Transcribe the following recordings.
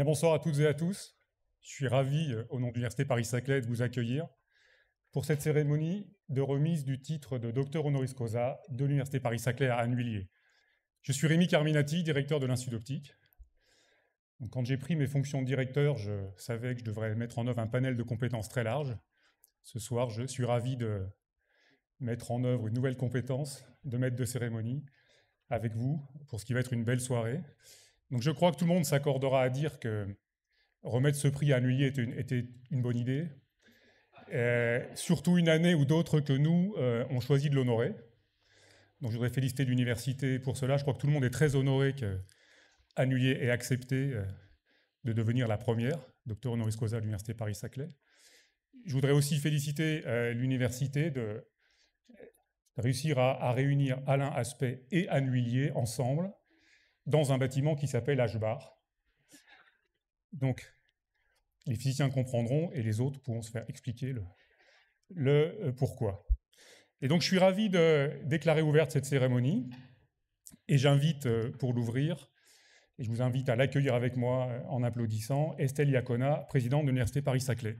bonsoir à toutes et à tous. Je suis ravi, euh, au nom de l'Université Paris-Saclay, de vous accueillir pour cette cérémonie de remise du titre de docteur honoris causa de l'Université Paris-Saclay à Annuillier. Je suis Rémi Carminati, directeur de l'Institut Optique. Quand j'ai pris mes fonctions de directeur, je savais que je devrais mettre en œuvre un panel de compétences très large. Ce soir, je suis ravi de mettre en œuvre une nouvelle compétence de maître de cérémonie avec vous pour ce qui va être une belle soirée. Donc je crois que tout le monde s'accordera à dire que remettre ce prix à annuiller était une, bonne idée, euh, surtout une année où d'autres que nous euh, ont choisi de l'honorer. Donc je voudrais féliciter l'université pour cela. Je crois que tout le monde est très honoré que annuiller ait accepté euh, de devenir la première, docteur honoris causa à l'université Paris-Saclay. Je voudrais aussi féliciter l'université de réussir à, réunir Alain Aspect et Annuillier ensemble dans un bâtiment qui s'appelle H-bar. Donc, les physiciens comprendront et les autres pourront se faire expliquer le, euh, pourquoi. Et donc, je suis ravi de déclarer ouverte cette cérémonie et j'invite euh, pour l'ouvrir, et je vous invite à l'accueillir avec moi euh, en applaudissant, Estelle Iacona, présidente de l'Université Paris-Saclay.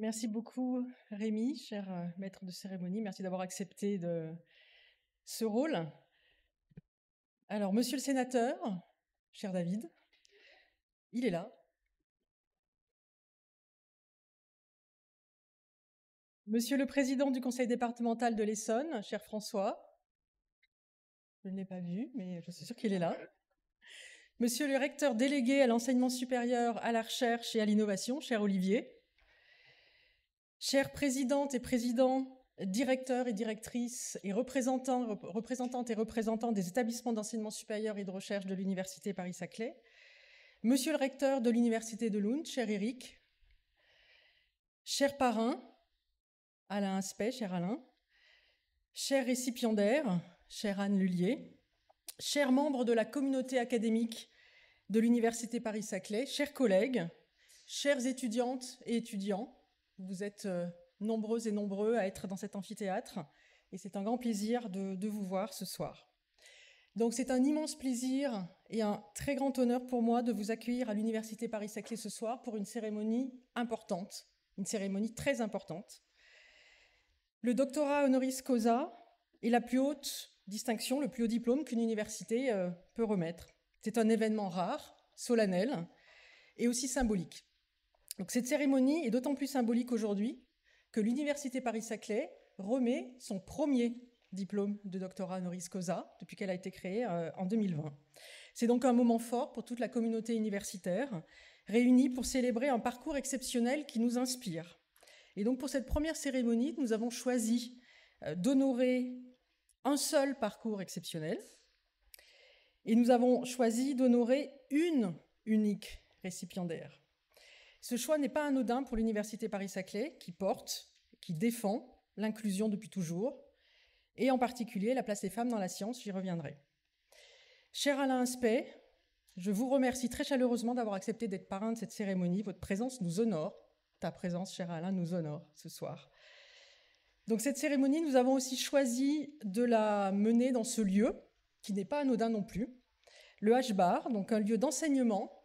Merci beaucoup, Rémi, cher euh, maître de cérémonie. Merci d'avoir accepté de ce rôle. Alors, monsieur le sénateur, cher David, il est là. Monsieur le président du conseil départemental de l'Essonne, cher François, je ne l'ai pas vu, mais je suis sûre qu'il est là. Monsieur le recteur délégué à l'enseignement supérieur, à la recherche et à l'innovation, cher Olivier. Chères présidentes et présidents, directeurs et directrices et représentants, représentantes et représentants des établissements d'enseignement supérieur et de recherche de l'Université Paris-Saclay, Monsieur le recteur de l'Université de Lund, cher Eric, cher parrain, Alain Aspect, cher Alain, cher récipiendaire, chère Anne Lullier, chers membres de la communauté académique de l'Université Paris-Saclay, chers collègues, chères étudiantes et étudiants, vous êtes euh, nombreuses et nombreux à être dans cet amphithéâtre et c'est un grand plaisir de, de, vous voir ce soir. Donc c'est un immense plaisir et un très grand honneur pour moi de vous accueillir à l'Université Paris-Saclay ce soir pour une cérémonie importante, une cérémonie très importante. Le doctorat honoris causa est la plus haute distinction, le plus haut diplôme qu'une université euh, peut remettre. C'est un événement rare, solennel et aussi symbolique cette cérémonie est d'autant plus symbolique aujourd'hui que l'Université Paris-Saclay remet son premier diplôme de doctorat honoris causa depuis qu'elle a été créée euh, en 2020. C'est donc un moment fort pour toute la communauté universitaire, réunie pour célébrer un parcours exceptionnel qui nous inspire. Et donc pour cette première cérémonie, nous avons choisi euh, d'honorer un seul parcours exceptionnel, et nous avons choisi d'honorer une unique récipiendaire. Ce choix n'est pas anodin pour l'Université Paris-Saclay, qui porte, qui défend l'inclusion depuis toujours, et en particulier la place des femmes dans la science, j'y reviendrai. Cher Alain Aspect, je vous remercie très chaleureusement d'avoir accepté d'être parrain de cette cérémonie. Votre présence nous honore. Ta présence, cher Alain, nous honore ce soir. Donc cette cérémonie, nous avons aussi choisi de la mener dans ce lieu, qui n'est pas anodin non plus, le H-Bar, donc un lieu d'enseignement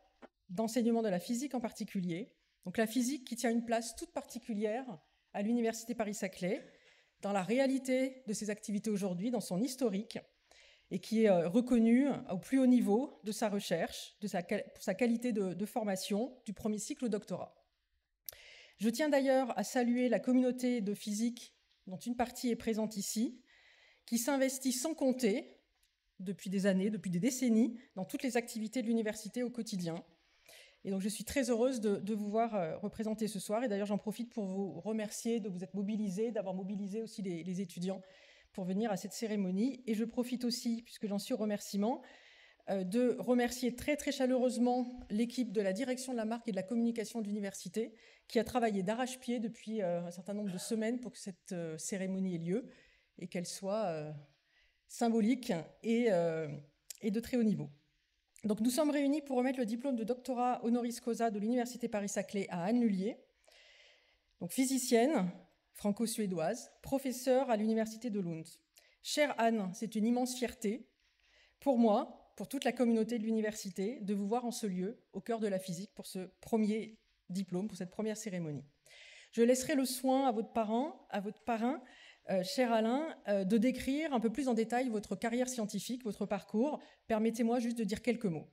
d'enseignement de la physique en particulier. Donc la physique qui tient une place toute particulière à l'Université Paris-Saclay, dans la réalité de ses activités aujourd'hui, dans son historique, et qui est euh, reconnue au plus haut niveau de sa recherche, de sa, pour sa qualité de formation du premier cycle au doctorat. Je tiens d'ailleurs à saluer la communauté de physique dont une partie est présente ici, qui s'investit sans compter depuis des années, depuis des décennies, dans toutes les activités de l'université au quotidien, et donc je suis très heureuse de, vous voir euh, représenter ce soir. Et d'ailleurs j'en profite pour vous remercier de vous être mobilisés, d'avoir mobilisé aussi les, étudiants pour venir à cette cérémonie. Et je profite aussi, puisque j'en suis au remerciement, euh, de remercier très très chaleureusement l'équipe de la direction de la marque et de la communication de l'université qui a travaillé d'arrache-pied depuis euh, un certain nombre de semaines pour que cette cérémonie ait lieu et qu'elle soit symbolique et de très haut niveau. Donc nous sommes réunis pour remettre le diplôme de doctorat honoris causa de l'Université Paris-Saclay à Anne Lullier, donc physicienne franco-suédoise, professeure à l'Université de Lund. Chère Anne, c'est une immense fierté pour moi, pour toute la communauté de l'université, de vous voir en ce lieu, au cœur de la physique, pour ce premier diplôme, pour cette première cérémonie. Je laisserai le soin à votre parent, à votre parrain, euh, cher Alain, euh, de décrire un peu plus en détail votre carrière scientifique, votre parcours. Permettez-moi juste de dire quelques mots.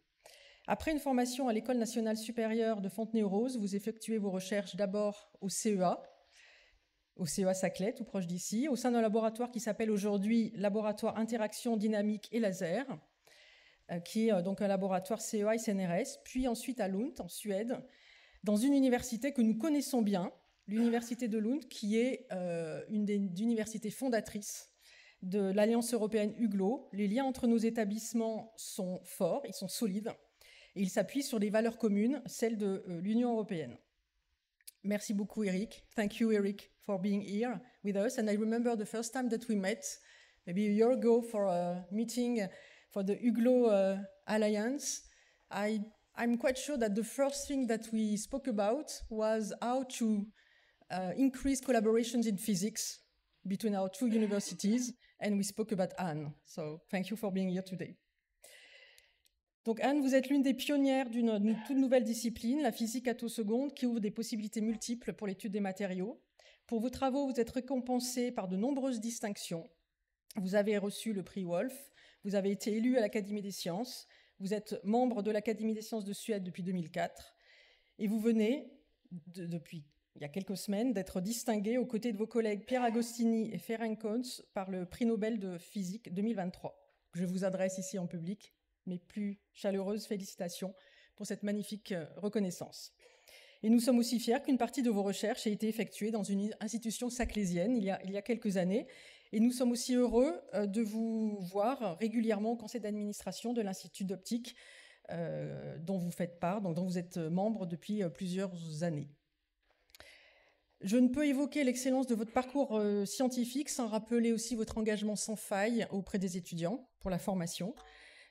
Après une formation à l'École nationale supérieure de Fontenay-aux-Roses, vous effectuez vos recherches d'abord au CEA, au CEA Saclay, tout proche d'ici, au sein d'un laboratoire qui s'appelle aujourd'hui Laboratoire Interaction Dynamique et Laser, euh, qui est donc un laboratoire CEA et CNRS, puis ensuite à Lund, en Suède, dans une université que nous connaissons bien, l'université de Lund, qui est euh, une des universités fondatrices de l'Alliance européenne UGLO. Les liens entre nos établissements sont forts, ils sont solides, et ils s'appuient sur les valeurs communes, celles de euh, l'Union européenne. Merci beaucoup, Eric. Thank you, Eric, for being here with us. And I remember the first time that we met, maybe a year ago, for a meeting for the UGLO uh, Alliance. I, I'm quite sure that the first thing that we spoke about was how to Uh, increase collaborations in physics between our two universities, and we spoke about Anne. So thank you for being here today. Donc Anne, vous êtes l'une des pionnières d'une toute nouvelle discipline, la physique taux seconde qui ouvre des possibilités multiples pour l'étude des matériaux. Pour vos travaux, vous êtes récompensée par de nombreuses distinctions. Vous avez reçu le prix Wolf, vous avez été élue à l'Académie des sciences, vous êtes membre de l'Académie des sciences de Suède depuis 2004, et vous venez, depuis il y a quelques semaines d'être distingué aux côtés de vos collègues Pierre Agostini et Ferenc Kohns par le prix Nobel de physique 2023. Je vous adresse ici en public mes plus chaleureuses félicitations pour cette magnifique euh, reconnaissance. Et nous sommes aussi fiers qu'une partie de vos recherches ait été effectuée dans une institution saclésienne il y a, quelques années. Et nous sommes aussi heureux euh, de vous voir régulièrement au conseil d'administration de l'Institut d'optique euh, dont vous faites part, dont vous êtes membre depuis plusieurs années. Je ne peux évoquer l'excellence de votre parcours euh, scientifique sans rappeler aussi votre engagement sans faille auprès des étudiants pour la formation.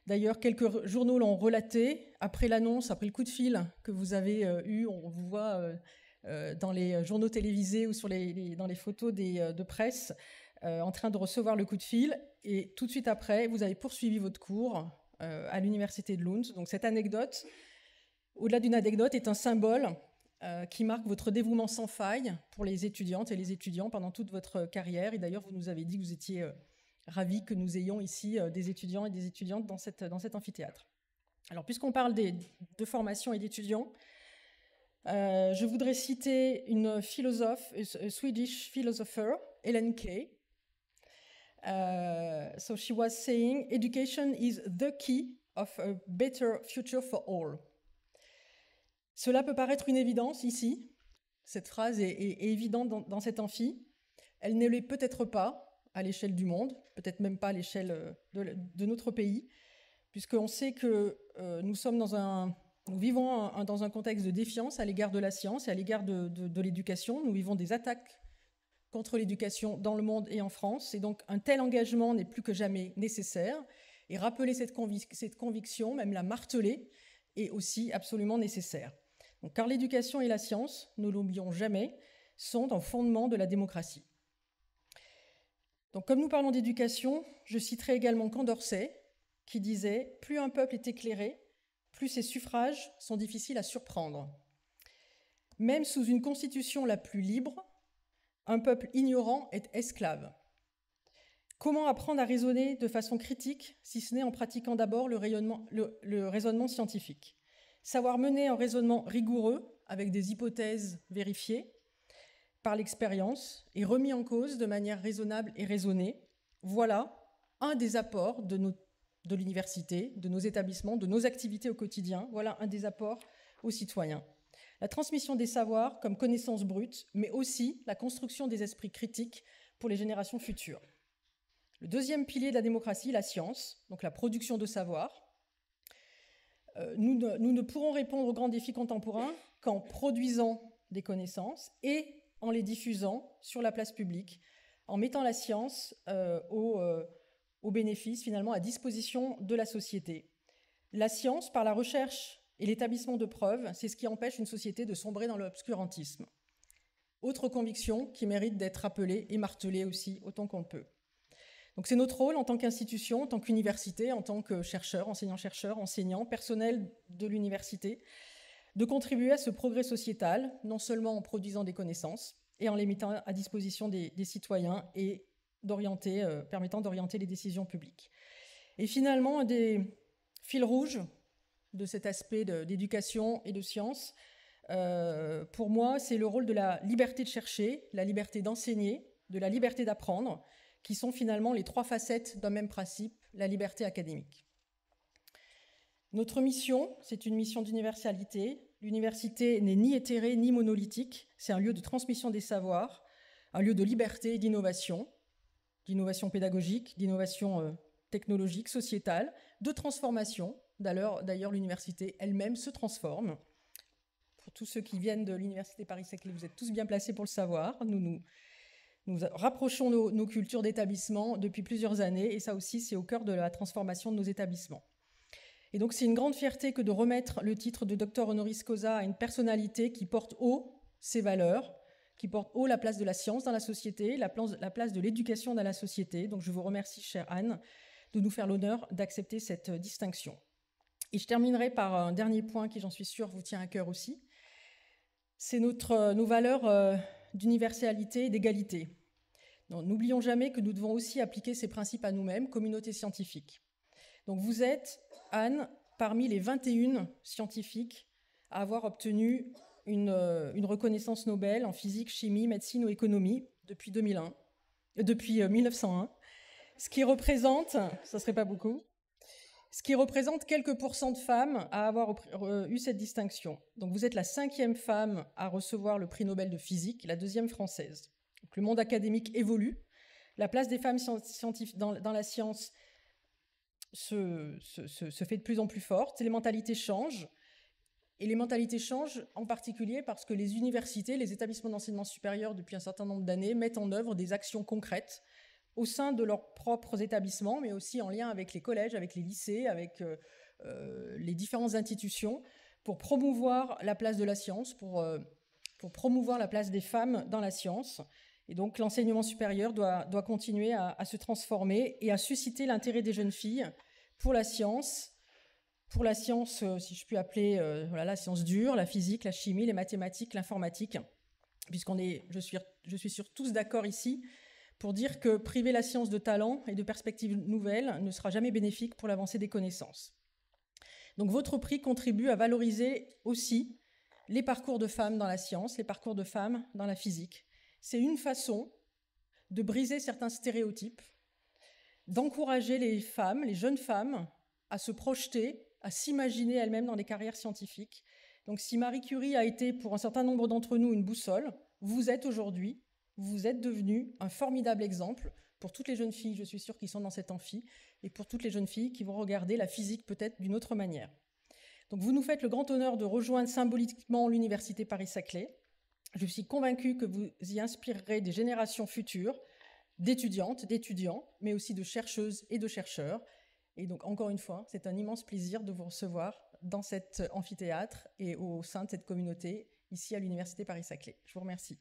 D'ailleurs, quelques journaux l'ont relaté. Après l'annonce, après le coup de fil que vous avez euh, eu, on vous voit euh, dans les journaux télévisés ou sur les, dans les photos de presse en train de recevoir le coup de fil. Et tout de suite après, vous avez poursuivi votre cours à l'université de Lund. Donc cette anecdote, au-delà d'une anecdote, est un symbole euh, qui marque votre dévouement sans faille pour les étudiantes et les étudiants pendant toute votre carrière. Et d'ailleurs, vous nous avez dit que vous étiez ravi euh, ravis que nous ayons ici euh, des étudiants et des étudiantes dans, cette, dans cet amphithéâtre. Alors, puisqu'on parle de formation et d'étudiants, je voudrais citer une philosophe, une Swedish philosopher, Hélène Kay. Uh, so she was saying, education is the key of a better future for all. Cela peut paraître une évidence ici. Cette phrase est, évidente dans, cet amphi. Elle ne l'est peut-être pas à l'échelle du monde, peut-être même pas à l'échelle euh, de, notre pays, puisqu'on sait que euh, nous sommes dans un, vivons dans un contexte de défiance à l'égard de la science et à l'égard de, l'éducation. Nous vivons des attaques contre l'éducation dans le monde et en France. Et donc un tel engagement n'est plus que jamais nécessaire. Et rappeler cette, conviction, même la marteler, est aussi absolument nécessaire car l'éducation et la science, ne l'oublions jamais, sont en fondement de la démocratie. Donc, comme nous parlons d'éducation, je citerai également Condorcet, qui disait Plus un peuple est éclairé, plus ses suffrages sont difficiles à surprendre. Même sous une constitution la plus libre, un peuple ignorant est esclave. Comment apprendre à raisonner de façon critique si ce n'est en pratiquant d'abord le, raisonnement scientifique savoir mener un raisonnement rigoureux avec des hypothèses vérifiées par l'expérience et remis en cause de manière raisonnable et raisonnée. Voilà un des apports de, l'université, de nos établissements, de nos activités au quotidien. Voilà un des apports aux citoyens. La transmission des savoirs comme connaissance brute, mais aussi la construction des esprits critiques pour les générations futures. Le deuxième pilier de la démocratie, la science, donc la production de savoir, euh, nous, ne, pourrons répondre aux grands défis contemporains qu'en produisant des connaissances et en les diffusant sur la place publique, en mettant la science euh, euh, au, bénéfice, finalement, à disposition de la société. La science, par la recherche et l'établissement de preuves, c'est ce qui empêche une société de sombrer dans l'obscurantisme. Autre conviction qui mérite d'être appelée et martelée aussi autant qu'on peut. Donc c'est notre rôle en tant qu'institution, en tant qu'université, en tant que chercheur, enseignant-chercheur, enseignant, personnel de l'université, de contribuer à ce progrès sociétal, non seulement en produisant des connaissances et en les mettant à disposition des, citoyens et euh, permettant d'orienter les décisions publiques. Et finalement, un des fils rouges de cet aspect d'éducation et de science, euh, pour moi, c'est le rôle de la liberté de chercher, la liberté d'enseigner, de la liberté d'apprendre, qui sont finalement les trois facettes d'un même principe, la liberté académique. Notre mission, c'est une mission d'universalité. L'université n'est ni éthérée ni monolithique, c'est un lieu de transmission des savoirs, un lieu de liberté et d'innovation, d'innovation pédagogique, d'innovation euh, technologique, sociétale, de transformation. D'ailleurs, l'université elle-même se transforme. Pour tous ceux qui viennent de l'université Paris-Saclay, vous êtes tous bien placés pour le savoir. Nous nous nous rapprochons nos, cultures d'établissement depuis plusieurs années et ça aussi, c'est au cœur de la transformation de nos établissements. Et donc, c'est une grande fierté que de remettre le titre de docteur honoris causa à une personnalité qui porte haut ses valeurs, qui porte haut la place de la science dans la société, la place, de l'éducation dans la société. Donc, je vous remercie, chère Anne, de nous faire l'honneur d'accepter cette distinction. Et je terminerai par un dernier point qui, j'en suis sûre, vous tient à cœur aussi. C'est notre, euh, nos valeurs euh, d'universalité et d'égalité. N'oublions jamais que nous devons aussi appliquer ces principes à nous-mêmes, communauté scientifique. Donc vous êtes, Anne, parmi les 21 scientifiques à avoir obtenu euh, une, reconnaissance Nobel en physique, chimie, médecine ou économie depuis 2001, euh, depuis 1901, euh, ce qui représente, ça serait pas beaucoup, ce qui représente quelques pourcents de femmes à avoir eu cette distinction. Donc vous êtes la cinquième femme à recevoir le prix Nobel de physique, la deuxième française. le monde académique évolue, la place des femmes scientifiques dans, la science se, fait de plus en plus forte, les mentalités changent, et les mentalités changent en particulier parce que les universités, les établissements d'enseignement supérieur depuis un certain nombre d'années mettent en œuvre des actions concrètes au sein de leurs propres établissements, mais aussi en lien avec les collèges, avec les lycées, avec euh, euh, les différentes institutions, pour promouvoir la place de la science, euh, pour, promouvoir la place des femmes dans la science. Et donc l'enseignement supérieur doit, continuer à, se transformer et à susciter l'intérêt des jeunes filles pour la science, pour la science, si je puis appeler la science dure, la physique, la chimie, les mathématiques, l'informatique, puisqu'on est, je suis, je suis sûr, tous d'accord ici, pour dire que priver la science de talent et de perspectives nouvelles ne sera jamais bénéfique pour l'avancée des connaissances. Donc votre prix contribue à valoriser aussi les parcours de femmes dans la science, les parcours de femmes dans la physique. C'est une façon de briser certains stéréotypes, d'encourager les femmes, les jeunes femmes, à se projeter, à s'imaginer elles-mêmes dans des carrières scientifiques. Donc si Marie Curie a été pour un certain nombre d'entre nous une boussole, vous êtes aujourd'hui vous êtes devenu un formidable exemple pour toutes les jeunes filles, je suis sûre, qui sont dans cet amphi, et pour toutes les jeunes filles qui vont regarder la physique peut-être d'une autre manière. Donc vous nous faites le grand honneur de rejoindre symboliquement l'Université Paris-Saclay. Je suis convaincue que vous y inspirerez des générations futures, d'étudiantes, d'étudiants, mais aussi de chercheuses et de chercheurs. Et donc encore une fois, c'est un immense plaisir de vous recevoir dans cet amphithéâtre et au sein de cette communauté ici à l'Université Paris-Saclay. Je vous remercie.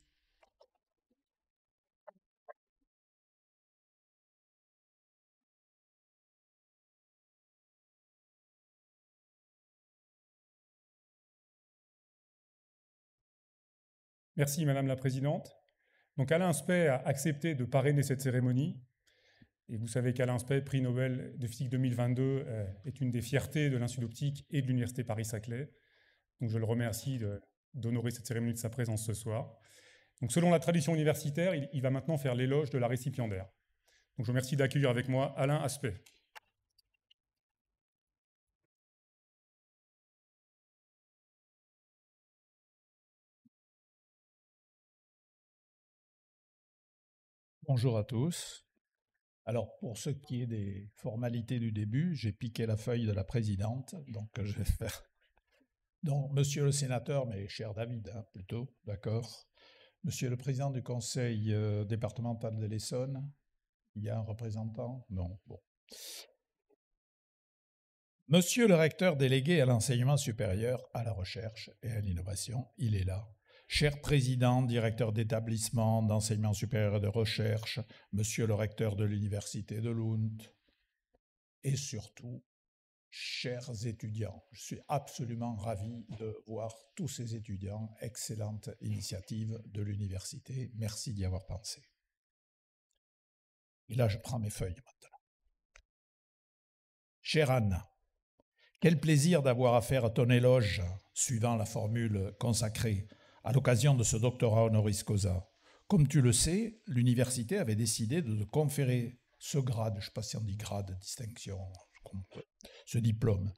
Merci, Madame la Présidente. Donc, Alain Aspect a accepté de parrainer cette cérémonie. Et vous savez qu'Alain Aspect, prix Nobel de physique 2022, euh, est une des fiertés de l'Institut d'optique et de l'Université Paris-Saclay. Donc, je le remercie d'honorer cette cérémonie de sa présence ce soir. Donc, selon la tradition universitaire, il, va maintenant faire l'éloge de la récipiendaire. Donc, je vous remercie d'accueillir avec moi Alain Aspect. Bonjour à tous. Alors, pour ce qui est des formalités du début, j'ai piqué la feuille de la présidente, donc euh, je vais faire. Donc, monsieur le sénateur, mais cher David, hein, plutôt, d'accord. Monsieur le président du conseil euh, départemental de l'Essonne, il y a un représentant Non, bon. Monsieur le recteur délégué à l'enseignement supérieur, à la recherche et à l'innovation, il est là. Cher président, directeur d'établissement d'enseignement supérieur et de recherche, monsieur le recteur de l'université de Lund, et surtout, chers étudiants, je suis absolument ravi de voir tous ces étudiants. Excellente initiative de l'université. Merci d'y avoir pensé. Et là, je prends mes feuilles maintenant. Cher Anne, quel plaisir d'avoir affaire à ton éloge, suivant la formule consacrée à l'occasion de ce doctorat honoris causa. Comme tu le sais, l'université avait décidé de conférer ce grade, je ne sais pas si on dit grade, distinction, ce diplôme,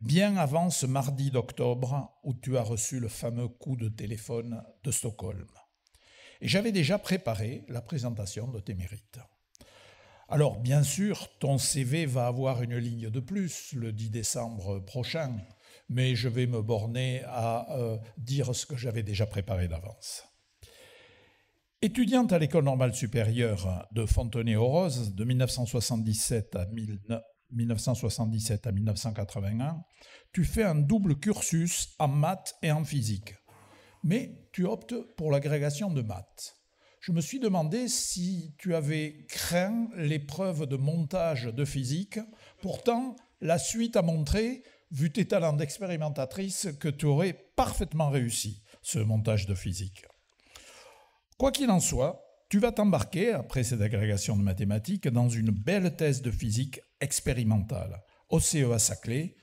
bien avant ce mardi d'octobre où tu as reçu le fameux coup de téléphone de Stockholm. Et j'avais déjà préparé la présentation de tes mérites. Alors bien sûr, ton CV va avoir une ligne de plus le 10 décembre prochain, mais je vais me borner à euh, dire ce que j'avais déjà préparé d'avance. Étudiante à l'école normale supérieure de Fontenay-aux-Roses de 1977 à 1981, tu fais un double cursus en maths et en physique. Mais tu optes pour l'agrégation de maths. Je me suis demandé si tu avais craint l'épreuve de montage de physique. Pourtant, la suite a montré vu tes talents d'expérimentatrice, que tu aurais parfaitement réussi ce montage de physique. Quoi qu'il en soit, tu vas t'embarquer, après cette agrégation de mathématiques, dans une belle thèse de physique expérimentale au CEA Saclay,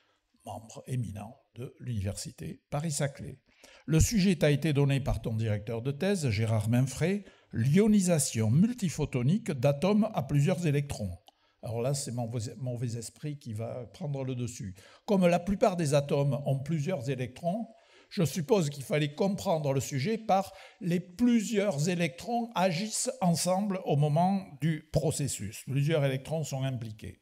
membre éminent de l'Université Paris-Saclay. Le sujet t'a été donné par ton directeur de thèse, Gérard Minfray, l'ionisation multiphotonique d'atomes à plusieurs électrons alors là, c'est mon mauvais esprit qui va prendre le dessus. Comme la plupart des atomes ont plusieurs électrons, je suppose qu'il fallait comprendre le sujet par les plusieurs électrons agissent ensemble au moment du processus. Plusieurs électrons sont impliqués.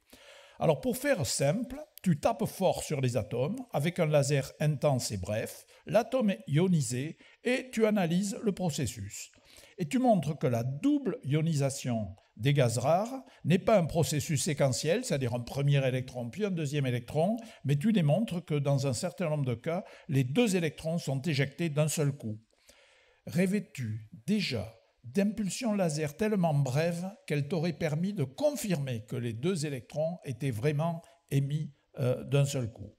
Alors pour faire simple, tu tapes fort sur les atomes avec un laser intense et bref, l'atome est ionisé et tu analyses le processus. Et tu montres que la double ionisation des gaz rares n'est pas un processus séquentiel, c'est-à-dire un premier électron puis un deuxième électron, mais tu démontres que dans un certain nombre de cas, les deux électrons sont éjectés d'un seul coup. Rêvais-tu déjà d'impulsions laser tellement brèves qu'elles t'auraient permis de confirmer que les deux électrons étaient vraiment émis euh, d'un seul coup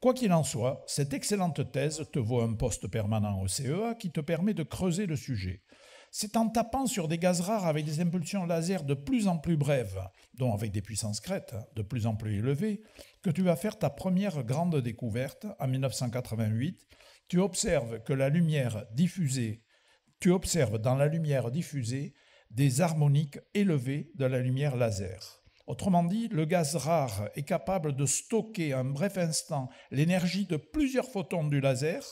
Quoi qu'il en soit, cette excellente thèse te vaut un poste permanent au CEA qui te permet de creuser le sujet. C'est en tapant sur des gaz rares avec des impulsions laser de plus en plus brèves, dont avec des puissances crêtes hein, de plus en plus élevées, que tu vas faire ta première grande découverte en 1988. Tu observes que la lumière diffusée, tu observes dans la lumière diffusée des harmoniques élevées de la lumière laser. Autrement dit, le gaz rare est capable de stocker un bref instant l'énergie de plusieurs photons du laser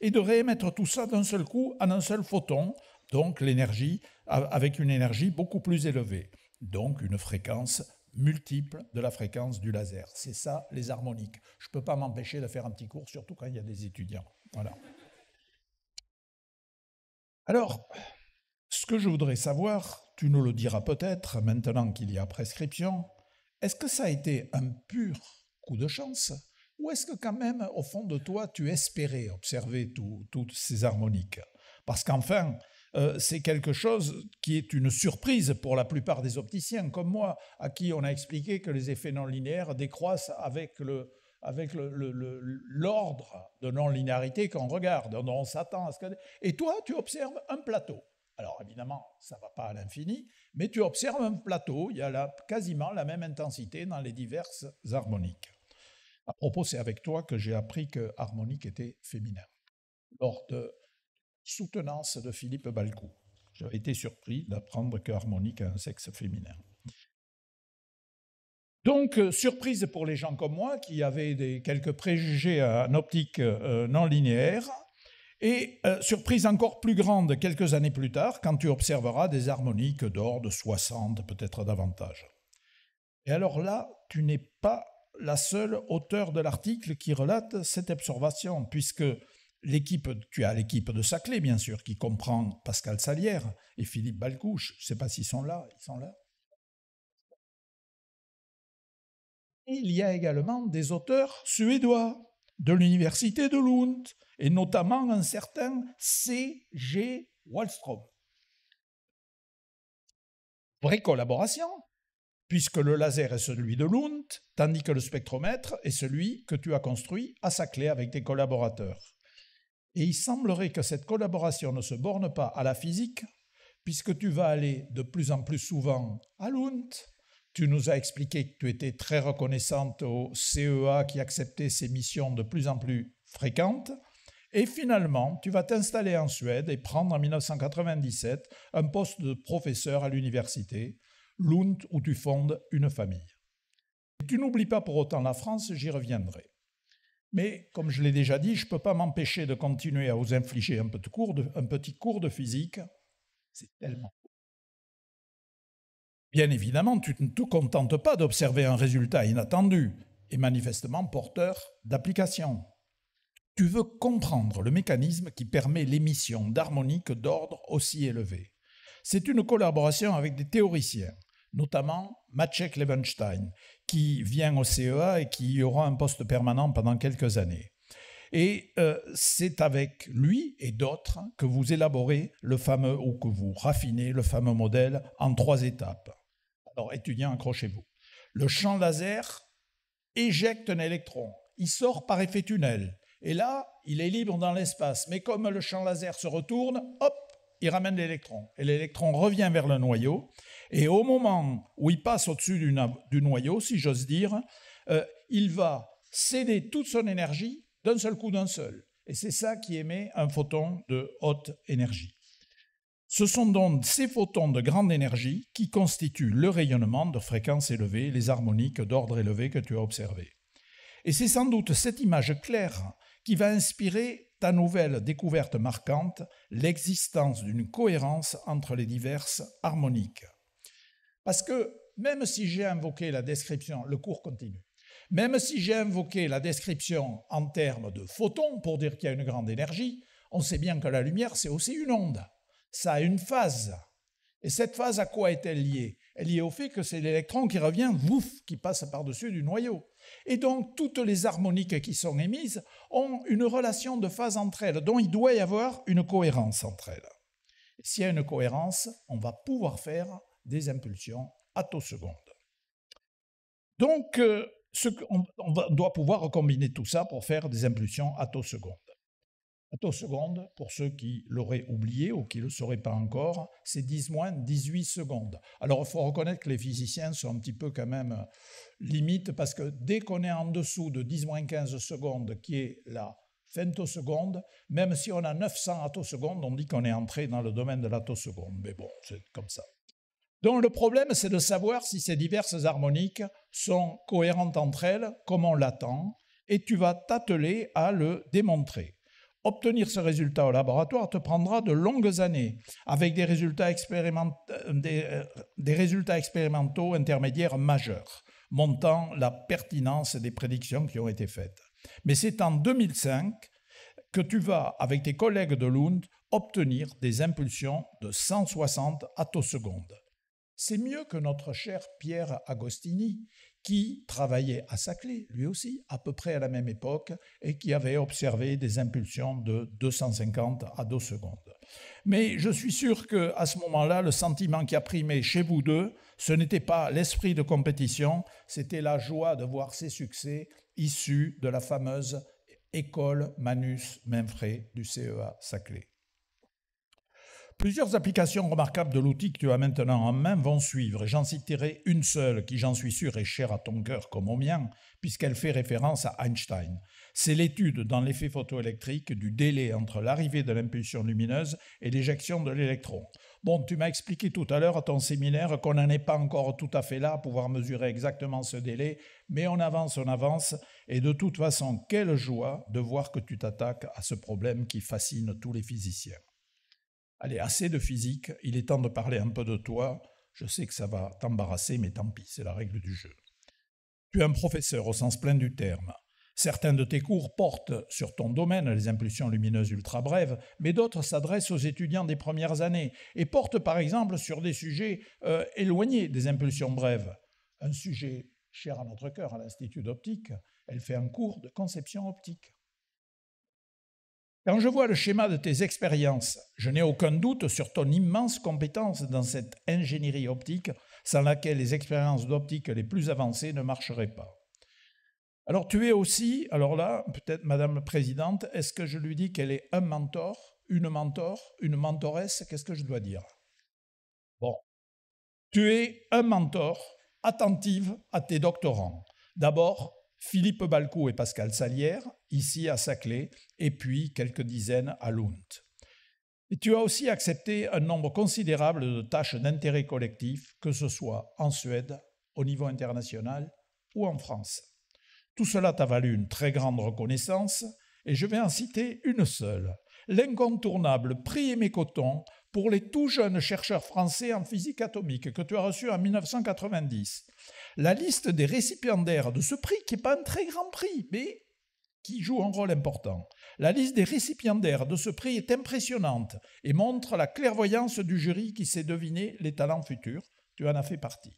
et de réémettre tout ça d'un seul coup en un seul photon donc l'énergie avec une énergie beaucoup plus élevée, donc une fréquence multiple de la fréquence du laser. C'est ça les harmoniques. Je ne peux pas m'empêcher de faire un petit cours, surtout quand il y a des étudiants. Voilà. Alors, ce que je voudrais savoir, tu nous le diras peut-être maintenant qu'il y a prescription, est-ce que ça a été un pur coup de chance ou est-ce que quand même, au fond de toi, tu espérais observer toutes ces harmoniques Parce qu'enfin, euh, c'est quelque chose qui est une surprise pour la plupart des opticiens comme moi, à qui on a expliqué que les effets non linéaires décroissent avec le avec l'ordre le, de non-linéarité qu'on regarde, on s'attend à ce que... Et toi, tu observes un plateau. Alors évidemment, ça ne va pas à l'infini, mais tu observes un plateau, il y a là quasiment la même intensité dans les diverses harmoniques. À propos, c'est avec toi que j'ai appris que harmonique était féminin. Lors soutenance de Philippe Balcou. J'avais été surpris d'apprendre que harmonique a un sexe féminin. Donc, euh, surprise pour les gens comme moi qui avaient des, quelques préjugés à euh, en optique euh, non linéaire, et surprise encore plus grande quelques années plus tard quand tu observeras des harmoniques d'ordre 60, peut-être davantage. Et alors là, tu n'es pas la seule auteure de l'article qui relate cette observation, puisque L'équipe, tu as l'équipe de Saclay, bien sûr, qui comprend Pascal Salière et Philippe Balcouche. Je ne sais pas s'ils sont là. Ils sont là. Il y a également des auteurs suédois de l'université de Lund, et notamment un certain C.G. Wallstrom. Vraie collaboration, puisque le laser est celui de Lund, tandis que le spectromètre est celui que tu as construit à Saclay avec tes collaborateurs. Et il semblerait que cette collaboration ne se borne pas à la physique, puisque tu vas aller de plus en plus souvent à Lund. Tu nous as expliqué que tu étais très reconnaissante au CEA qui acceptait ces missions de plus en plus fréquentes. Et finalement, tu vas t'installer en Suède et prendre en 1997 un poste de professeur à l'université, Lund, où tu fondes une famille. tu n'oublies pas pour autant la France, j'y reviendrai. Mais comme je l'ai déjà dit, je ne peux pas m'empêcher de continuer à vous infliger un, petit cours de physique. C'est tellement. Bien évidemment, tu ne te contentes pas d'observer un résultat inattendu et manifestement porteur d'application. Tu veux comprendre le mécanisme qui permet l'émission d'harmoniques d'ordre aussi élevé. C'est une collaboration avec des théoriciens, notamment Maciek Levenstein, qui vient au CEA et qui aura un poste permanent pendant quelques années. Et euh, c'est avec lui et d'autres que vous élaborez le fameux, ou que vous raffinez le fameux modèle en trois étapes. Alors étudiants, accrochez-vous. Le champ laser éjecte un électron. Il sort par effet tunnel. Et là, il est libre dans l'espace. Mais comme le champ laser se retourne, hop, il ramène l'électron. Et l'électron revient vers le noyau. Et au moment où il passe au-dessus du, noyau, si j'ose dire, euh, il va céder toute son énergie d'un seul coup d'un seul. Et c'est ça qui émet un photon de haute énergie. Ce sont donc ces photons de grande énergie qui constituent le rayonnement de fréquence élevée, les harmoniques d'ordre élevé que tu as observées. Et c'est sans doute cette image claire qui va inspirer ta nouvelle découverte marquante, l'existence d'une cohérence entre les diverses harmoniques. Parce que même si j'ai invoqué la description, le cours continue, même si j'ai invoqué la description en termes de photons pour dire qu'il y a une grande énergie, on sait bien que la lumière, c'est aussi une onde. Ça a une phase. Et cette phase, à quoi est-elle liée Elle est liée au fait que c'est l'électron qui revient, ouf, qui passe par-dessus du noyau. Et donc, toutes les harmoniques qui sont émises ont une relation de phase entre elles, dont il doit y avoir une cohérence entre elles. S'il y a une cohérence, on va pouvoir faire des impulsions à Donc, euh, ce on, on doit pouvoir recombiner tout ça pour faire des impulsions taux secondes pour ceux qui l'auraient oublié ou qui ne le sauraient pas encore, c'est 10 moins 18 secondes. Alors, il faut reconnaître que les physiciens sont un petit peu quand même euh, limites parce que dès qu'on est en dessous de 10 moins 15 secondes, qui est la femtoseconde, même si on a 900 attoseconde, on dit qu'on est entré dans le domaine de l'attoseconde. Mais bon, c'est comme ça. Donc le problème, c'est de savoir si ces diverses harmoniques sont cohérentes entre elles, comme on l'attend, et tu vas t'atteler à le démontrer. Obtenir ce résultat au laboratoire te prendra de longues années, avec des résultats, euh, euh, résultats expérimentaux intermédiaires majeurs, montant la pertinence des prédictions qui ont été faites. Mais c'est en 2005 que tu vas, avec tes collègues de Lund, obtenir des impulsions de 160 attosecondes. C'est mieux que notre cher Pierre Agostini, qui travaillait à Saclay, lui aussi, à peu près à la même époque, et qui avait observé des impulsions de 250 à 2 secondes. Mais je suis sûr que à ce moment-là, le sentiment qui a primé chez vous deux, ce n'était pas l'esprit de compétition, c'était la joie de voir ces succès issus de la fameuse école Manus Memfrey du CEA Saclay. Plusieurs applications remarquables de l'outil que tu as maintenant en main vont suivre, et j'en citerai une seule qui, j'en suis sûr, est chère à ton cœur comme au mien, puisqu'elle fait référence à Einstein. C'est l'étude dans l'effet photoélectrique du délai entre l'arrivée de l'impulsion lumineuse et l'éjection de l'électron. Bon, tu m'as expliqué tout à l'heure à ton séminaire qu'on n'en est pas encore tout à fait là à pouvoir mesurer exactement ce délai, mais on avance, on avance, et de toute façon, quelle joie de voir que tu t'attaques à ce problème qui fascine tous les physiciens. Allez, assez de physique, il est temps de parler un peu de toi. Je sais que ça va t'embarrasser, mais tant pis, c'est la règle du jeu. Tu es un professeur au sens plein du terme. Certains de tes cours portent sur ton domaine les impulsions lumineuses ultra brèves, mais d'autres s'adressent aux étudiants des premières années et portent par exemple sur des sujets euh, éloignés des impulsions brèves. Un sujet cher à notre cœur à l'Institut d'optique, elle fait un cours de conception optique. Quand je vois le schéma de tes expériences, je n'ai aucun doute sur ton immense compétence dans cette ingénierie optique sans laquelle les expériences d'optique les plus avancées ne marcheraient pas. Alors tu es aussi, alors là, peut-être Madame la Présidente, est-ce que je lui dis qu'elle est un mentor, une mentor, une mentoresse Qu'est-ce que je dois dire Bon. Tu es un mentor attentive à tes doctorants. D'abord, Philippe Balcou et Pascal Salière, ici à Saclay, et puis quelques dizaines à Lund. Et tu as aussi accepté un nombre considérable de tâches d'intérêt collectif, que ce soit en Suède, au niveau international ou en France. Tout cela t'a valu une très grande reconnaissance, et je vais en citer une seule, l'incontournable prix Aimé Coton pour les tout jeunes chercheurs français en physique atomique que tu as reçu en 1990. La liste des récipiendaires de ce prix, qui n'est pas un très grand prix, mais qui joue un rôle important. La liste des récipiendaires de ce prix est impressionnante et montre la clairvoyance du jury qui sait deviner les talents futurs. Tu en as fait partie.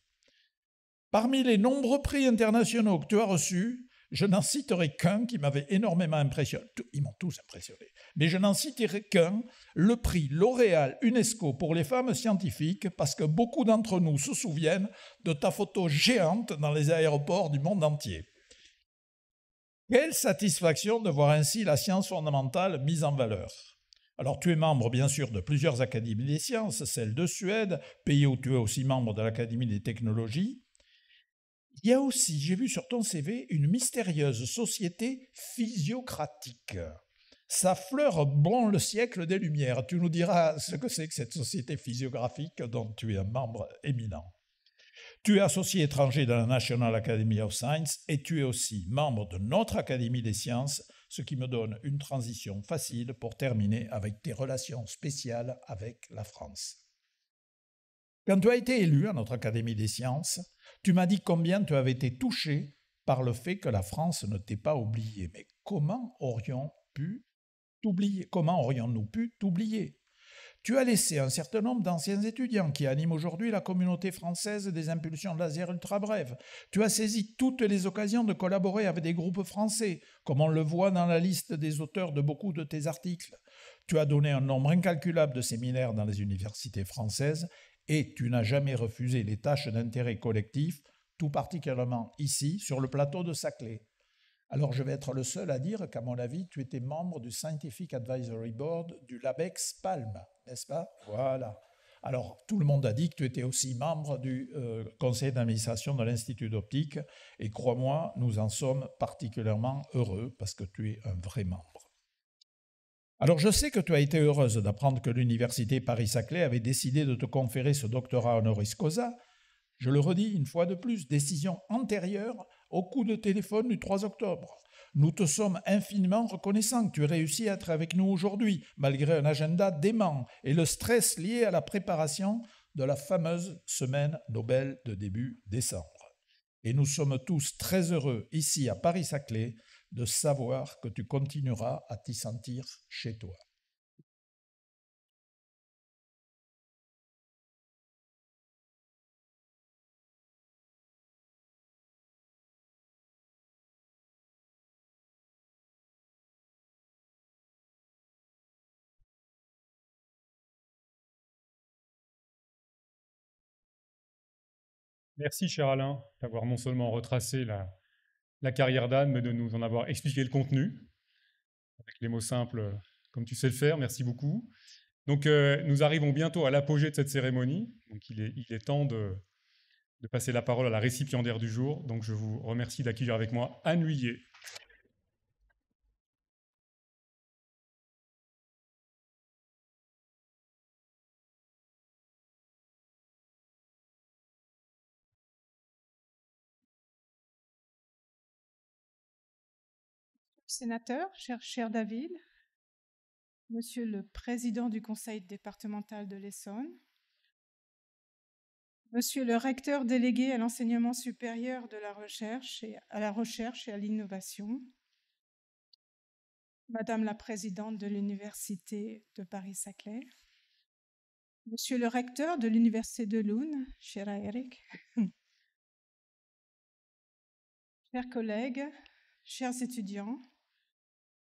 Parmi les nombreux prix internationaux que tu as reçus, je n'en citerai qu'un qui m'avait énormément impressionné. Ils m'ont tous impressionné. Mais je n'en citerai qu'un, le prix L'Oréal UNESCO pour les femmes scientifiques, parce que beaucoup d'entre nous se souviennent de ta photo géante dans les aéroports du monde entier. Quelle satisfaction de voir ainsi la science fondamentale mise en valeur. Alors tu es membre bien sûr de plusieurs académies des sciences, celle de Suède, pays où tu es aussi membre de l'Académie des technologies. Il y a aussi, j'ai vu sur ton CV, une mystérieuse société physiocratique. Sa fleur bon le siècle des Lumières. Tu nous diras ce que c'est que cette société physiographique dont tu es un membre éminent. Tu es associé étranger dans la National Academy of Science et tu es aussi membre de notre Académie des sciences, ce qui me donne une transition facile pour terminer avec tes relations spéciales avec la France. Quand tu as été élu à notre Académie des sciences, tu m'as dit combien tu avais été touché par le fait que la France ne t'ait pas oublié. Mais comment aurions pu t'oublier Comment aurions-nous pu t'oublier tu as laissé un certain nombre d'anciens étudiants qui animent aujourd'hui la communauté française des impulsions laser ultra brèves. Tu as saisi toutes les occasions de collaborer avec des groupes français, comme on le voit dans la liste des auteurs de beaucoup de tes articles. Tu as donné un nombre incalculable de séminaires dans les universités françaises et tu n'as jamais refusé les tâches d'intérêt collectif, tout particulièrement ici, sur le plateau de Saclay. Alors je vais être le seul à dire qu'à mon avis, tu étais membre du Scientific Advisory Board du LABEX Palm, n'est-ce pas Voilà. Alors, tout le monde a dit que tu étais aussi membre du euh, conseil d'administration de l'Institut d'optique, et crois-moi, nous en sommes particulièrement heureux parce que tu es un vrai membre. Alors, je sais que tu as été heureuse d'apprendre que l'Université Paris-Saclay avait décidé de te conférer ce doctorat honoris causa. Je le redis une fois de plus, décision antérieure au coup de téléphone du 3 octobre. Nous te sommes infiniment reconnaissants que tu aies réussi à être avec nous aujourd'hui, malgré un agenda dément et le stress lié à la préparation de la fameuse semaine Nobel de début décembre. Et nous sommes tous très heureux, ici à Paris-Saclay, de savoir que tu continueras à t'y sentir chez toi. Merci, cher Alain, d'avoir non seulement retracé la, carrière d'Anne, mais de nous en avoir expliqué le contenu, avec les mots simples, comme tu sais le faire. Merci beaucoup. Donc, euh, nous arrivons bientôt à l'apogée de cette cérémonie. Donc, il est, il est temps de, passer la parole à la récipiendaire du jour. Donc, je vous remercie d'accueillir avec moi Anne sénateur, cher, cher David, monsieur le président du conseil départemental de l'Essonne, monsieur le recteur délégué à l'enseignement supérieur de la recherche et à la recherche et à l'innovation, madame la présidente de l'université de Paris-Saclay, monsieur le recteur de l'université de Lune, cher Eric, chers collègues, chers étudiants,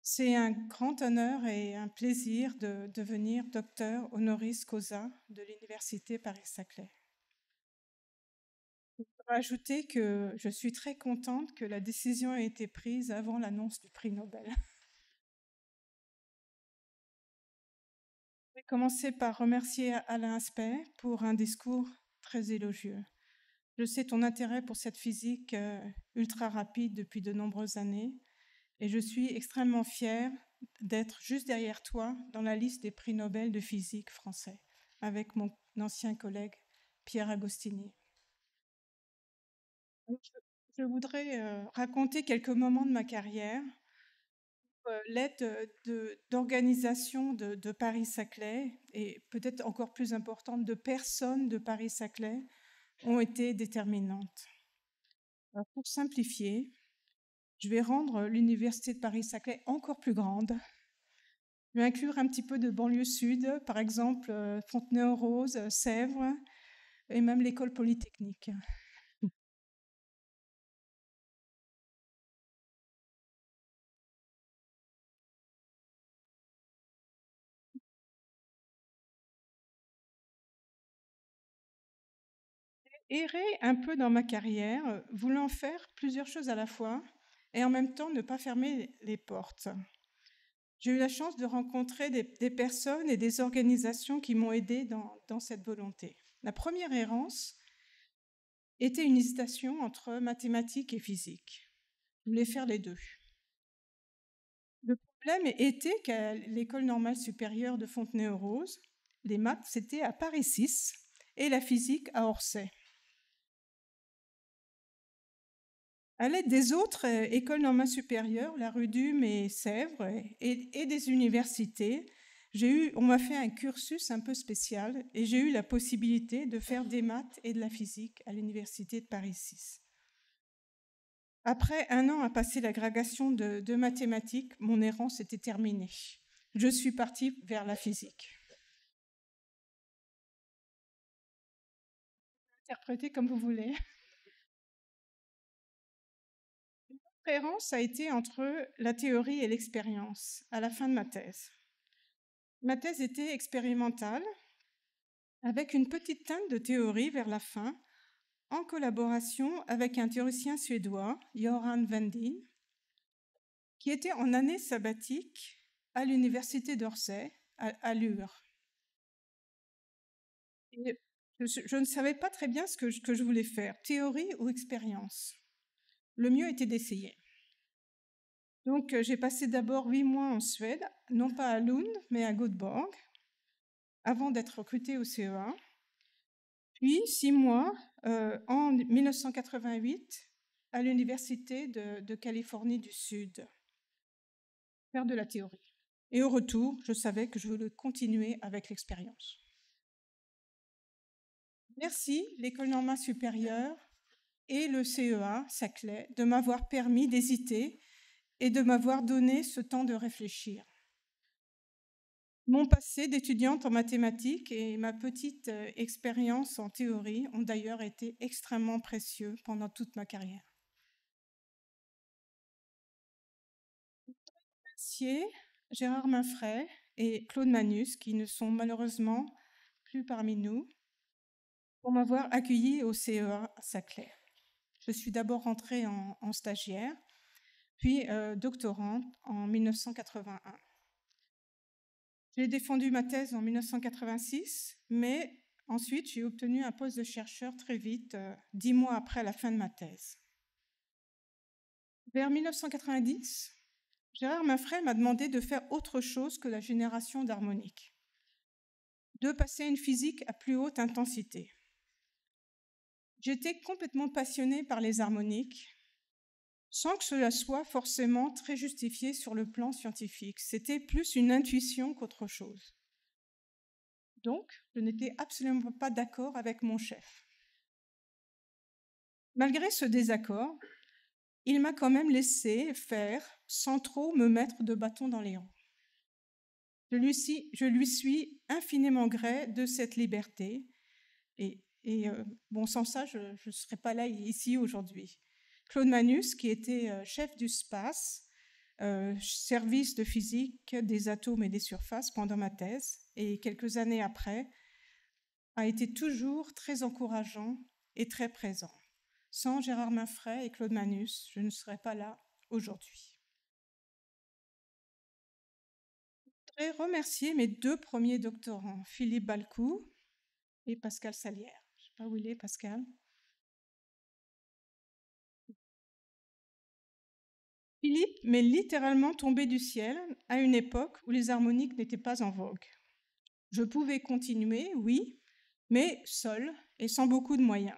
c'est un grand honneur et un plaisir de devenir docteur honoris causa de l'Université Paris-Saclay. Je voudrais ajouter que je suis très contente que la décision ait été prise avant l'annonce du prix Nobel. Je vais commencer par remercier Alain Aspect pour un discours très élogieux. Je sais ton intérêt pour cette physique euh, ultra rapide depuis de nombreuses années et je suis extrêmement fière d'être juste derrière toi dans la liste des prix Nobel de physique français, avec mon ancien collègue Pierre Agostini. Je voudrais euh, raconter quelques moments de ma carrière. Euh, l'aide d'organisation de, Paris-Saclay, et peut-être encore plus importante, de personnes de Paris-Saclay, ont été déterminantes. pour simplifier, je vais rendre euh, l'université de Paris-Saclay encore plus grande. Je vais inclure un petit peu de banlieue sud, par exemple euh, Fontenay-aux-Roses, euh, Sèvres et même l'école polytechnique. erré un peu dans ma carrière, voulant faire plusieurs choses à la fois, et en même temps ne pas fermer les portes. J'ai eu la chance de rencontrer des, personnes et des organisations qui m'ont aidé dans, dans, cette volonté. La première errance était une hésitation entre mathématiques et physique. Je voulais faire les deux. Le problème était qu'à l'école normale supérieure de Fontenay-aux-Roses, les maths c'était à Paris 6 et la physique à Orsay. à l'aide des autres euh, écoles normales supérieures, la rue Rudum et Sèvres, et, des universités, j'ai eu, on m'a fait un cursus un peu spécial et j'ai eu la possibilité de faire des maths et de la physique à l'université de Paris 6. Après un an à passer l'agrégation de, de mathématiques, mon errance était terminée. Je suis partie vers la physique. Interprétez comme vous voulez. cohérence a été entre la théorie et l'expérience à la fin de ma thèse. Ma thèse était expérimentale, avec une petite teinte de théorie vers la fin, en collaboration avec un théoricien suédois, Johan Vendin, qui était en année sabbatique à l'université d'Orsay, à, Lure. je, ne savais pas très bien ce que je voulais faire, théorie ou expérience le mieux était d'essayer. Donc euh, j'ai passé d'abord huit mois en Suède, non pas à Lund, mais à Göteborg, avant d'être recrutée au CEA. Puis six mois euh, en 1988 à l'Université de, de Californie du Sud, faire de la théorie. Et au retour, je savais que je voulais continuer avec l'expérience. Merci, l'École normale supérieure, et le CEA, Saclay, de m'avoir permis d'hésiter et de m'avoir donné ce temps de réfléchir. Mon passé d'étudiante en mathématiques et ma petite euh, expérience en théorie ont d'ailleurs été extrêmement précieux pendant toute ma carrière. remercier Gérard Minfray et Claude Manus, qui ne sont malheureusement plus parmi nous, pour m'avoir accueilli au CEA Saclay. Je suis d'abord rentrée en, stagiaire, puis euh, doctorante en 1981. J'ai défendu ma thèse en 1986, mais ensuite j'ai obtenu un poste de chercheur très vite, euh, dix mois après la fin de ma thèse. Vers 1990, Gérard Maffray m'a demandé de faire autre chose que la génération d'harmoniques, de passer à une physique à plus haute intensité. J'étais complètement passionnée par les harmoniques, sans que cela soit forcément très justifié sur le plan scientifique. C'était plus une intuition qu'autre chose. Donc, je n'étais absolument pas d'accord avec mon chef. Malgré ce désaccord, il m'a quand même laissé faire sans trop me mettre de bâton dans les roues. Je lui, je lui suis infiniment gré de cette liberté et et mmh. bon, sans ça, je ne serais pas là ici aujourd'hui. Claude Manus, qui était chef du SPACE, service de physique des atomes et des surfaces pendant ma thèse, et quelques années après, a été toujours très encourageant et très présent. Sans Gérard Minfray et Claude Manus, je ne serais pas là aujourd'hui. Je voudrais remercier mes deux premiers doctorants, Philippe Balcou et Pascal Salière. Ah où il est, Pascal. Philippe m'est littéralement tombé du ciel à une époque où les harmoniques n'étaient pas en vogue. Je pouvais continuer, oui, mais seul et sans beaucoup de moyens.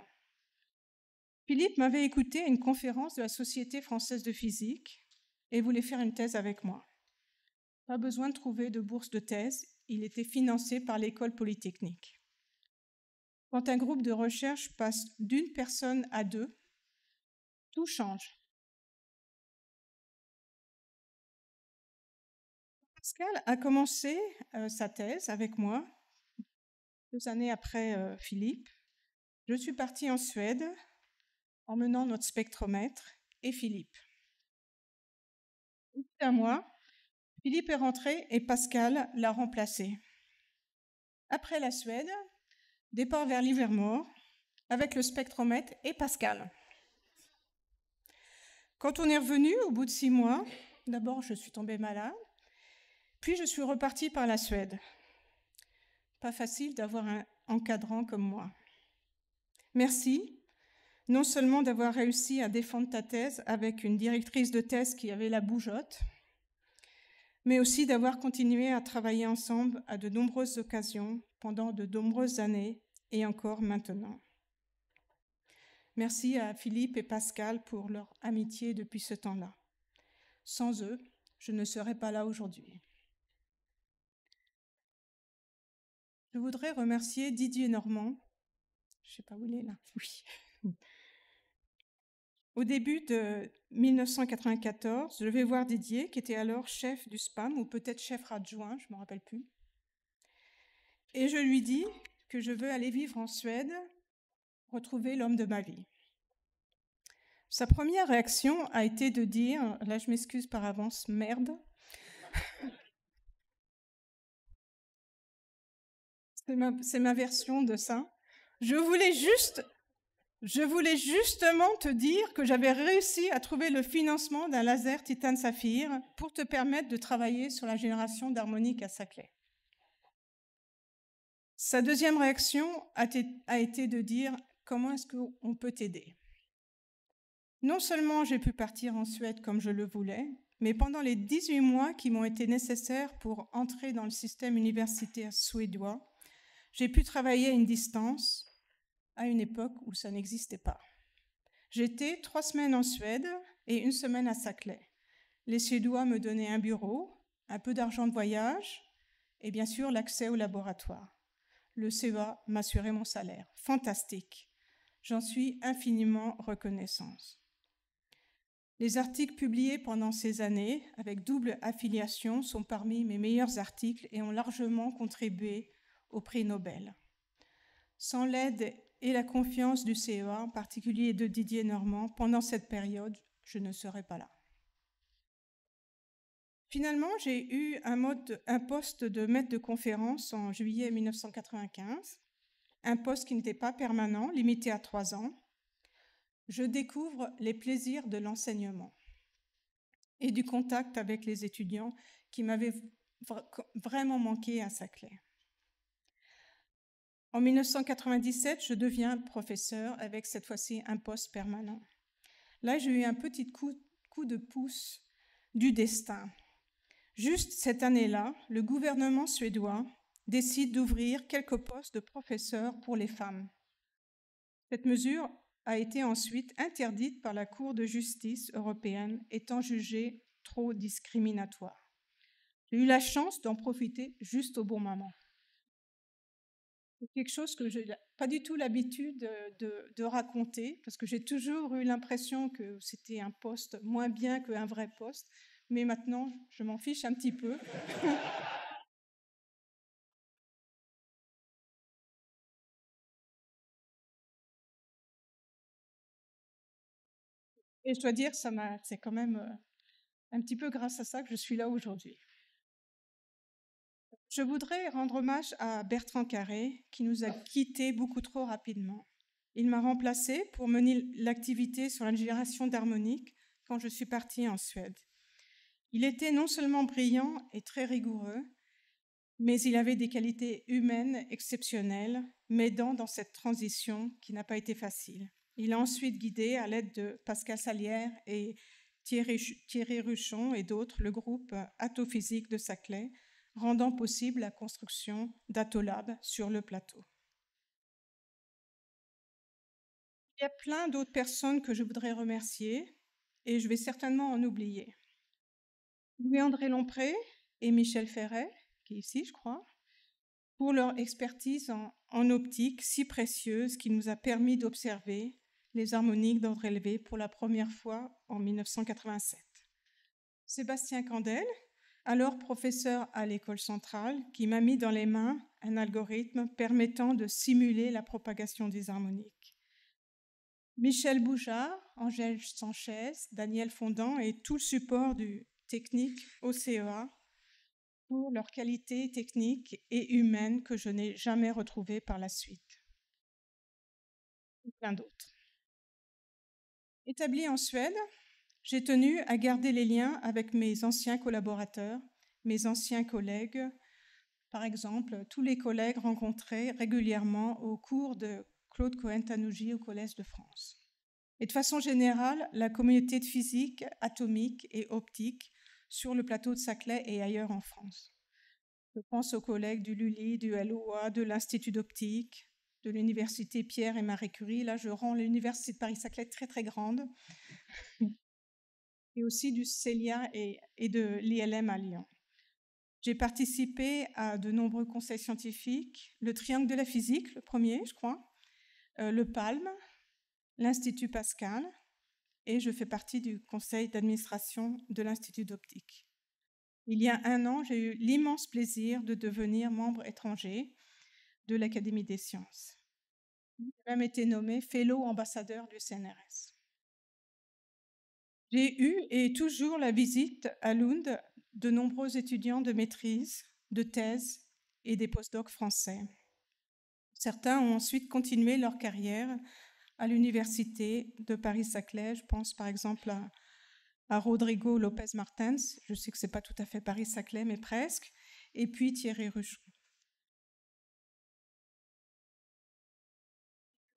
Philippe m'avait écouté à une conférence de la Société française de physique et voulait faire une thèse avec moi. Pas besoin de trouver de bourse de thèse, il était financé par l'école polytechnique. Quand un groupe de recherche passe d'une personne à deux, tout change. Pascal a commencé euh, sa thèse avec moi deux années après euh, Philippe. Je suis partie en Suède en menant notre spectromètre et Philippe. Au bout d'un mois, Philippe est rentré et Pascal l'a remplacé. Après la Suède, Départ vers l'Ivermore avec le spectromètre et Pascal. Quand on est revenu, au bout de six mois, d'abord je suis tombée malade, puis je suis repartie par la Suède. Pas facile d'avoir un encadrant comme moi. Merci, non seulement d'avoir réussi à défendre ta thèse avec une directrice de thèse qui avait la bougeotte, mais aussi d'avoir continué à travailler ensemble à de nombreuses occasions pendant de nombreuses années et encore maintenant. Merci à Philippe et Pascal pour leur amitié depuis ce temps-là. Sans eux, je ne serais pas là aujourd'hui. Je voudrais remercier Didier Normand. Je ne sais pas où il est là. Oui. Au début de 1994, je vais voir Didier, qui était alors chef du SPAM, ou peut-être chef adjoint, je ne me rappelle plus. Et je lui dis que je veux aller vivre en Suède, retrouver l'homme de ma vie. Sa première réaction a été de dire, là je m'excuse par avance, merde. C'est ma, version de ça. Je voulais juste, je voulais justement te dire que j'avais réussi à trouver le financement d'un laser titane saphir pour te permettre de travailler sur la génération d'harmonique à Saclay. Sa deuxième réaction a, été de dire comment est-ce qu'on peut t'aider Non seulement j'ai pu partir en Suède comme je le voulais, mais pendant les 18 mois qui m'ont été nécessaires pour entrer dans le système universitaire suédois, j'ai pu travailler à une distance, à une époque où ça n'existait pas. J'étais trois semaines en Suède et une semaine à Saclay. Les Suédois me donnaient un bureau, un peu d'argent de voyage et bien sûr l'accès au laboratoire le CEA m'assurait mon salaire. Fantastique. J'en suis infiniment reconnaissante. Les articles publiés pendant ces années avec double affiliation sont parmi mes meilleurs articles et ont largement contribué au prix Nobel. Sans l'aide et la confiance du CEA, en particulier de Didier Normand, pendant cette période, je ne serais pas là. Finalement, j'ai eu un, un poste de maître de conférence en juillet 1995, un poste qui n'était pas permanent, limité à trois ans. Je découvre les plaisirs de l'enseignement et du contact avec les étudiants qui m'avaient vraiment manqué à Saclay. En 1997, je deviens professeur avec cette fois-ci un poste permanent. Là, j'ai eu un petit coup de pouce du destin Juste cette année-là, le gouvernement suédois décide d'ouvrir quelques postes de professeurs pour les femmes. Cette mesure a été ensuite interdite par la Cour de justice européenne, étant jugée trop discriminatoire. J'ai eu la chance d'en profiter juste au bon moment. C'est quelque chose que je n'ai pas du tout l'habitude de, raconter, parce que j'ai toujours eu l'impression que c'était un poste moins bien qu'un vrai poste mais maintenant, je m'en fiche un petit peu. Et je dois dire, c'est quand même euh, un petit peu grâce à ça que je suis là aujourd'hui. Je voudrais rendre hommage à Bertrand Carré, qui nous a quittés beaucoup trop rapidement. Il m'a remplacé pour mener l'activité sur la génération d'harmonique quand je suis partie en Suède. Il était non seulement brillant et très rigoureux, mais il avait des qualités humaines exceptionnelles, m'aidant dans cette transition qui n'a pas été facile. Il a ensuite guidé, à l'aide de Pascal Salière et Thierry, Ruchon et d'autres, le groupe Atophysique de Saclay, rendant possible la construction d'Atolab sur le plateau. Il y a plein d'autres personnes que je voudrais remercier et je vais certainement en oublier. Louis-André Lompré et Michel Ferret, qui est ici, je crois, pour leur expertise en, optique si précieuse qui nous a permis d'observer les harmoniques d'ordre élevé pour la première fois en 1987. Sébastien Candel, alors professeur à l'école centrale, qui m'a mis dans les mains un algorithme permettant de simuler la propagation des harmoniques. Michel Bouchard, Angèle Sanchez, Daniel Fondant et tout le support du, techniques au CEA pour leur qualité technique et humaine que je n'ai jamais retrouvée par la suite. plein d'autres. Établie en Suède, j'ai tenu à garder les liens avec mes anciens collaborateurs, mes anciens collègues, par exemple, tous les collègues rencontrés régulièrement au cours de Claude cohen tanougi au Collège de France. Et de façon générale, la communauté de physique atomique et optique sur le plateau de Saclay et ailleurs en France. Je pense aux collègues du LULI, du LOA, de l'Institut d'optique, de l'Université Pierre et Marie Curie. Là, je rends l'Université de Paris-Saclay très, très grande. Et aussi du CELIA et, de l'ILM à Lyon. J'ai participé à de nombreux conseils scientifiques, le Triangle de la physique, le premier, je crois, euh, le PALM, l'Institut Pascal, et je fais partie du conseil d'administration de l'Institut d'optique. Il y a un an, j'ai eu l'immense plaisir de devenir membre étranger de l'Académie des sciences. J'ai même été nommé fellow ambassadeur du CNRS. J'ai eu et toujours la visite à Lund de nombreux étudiants de maîtrise, de thèse et des postdocs français. Certains ont ensuite continué leur carrière à l'université de Paris-Saclay. Je pense par exemple à, Rodrigo Lopez-Martens. Je sais que ce n'est pas tout à fait Paris-Saclay, mais presque. Et puis Thierry Ruchon.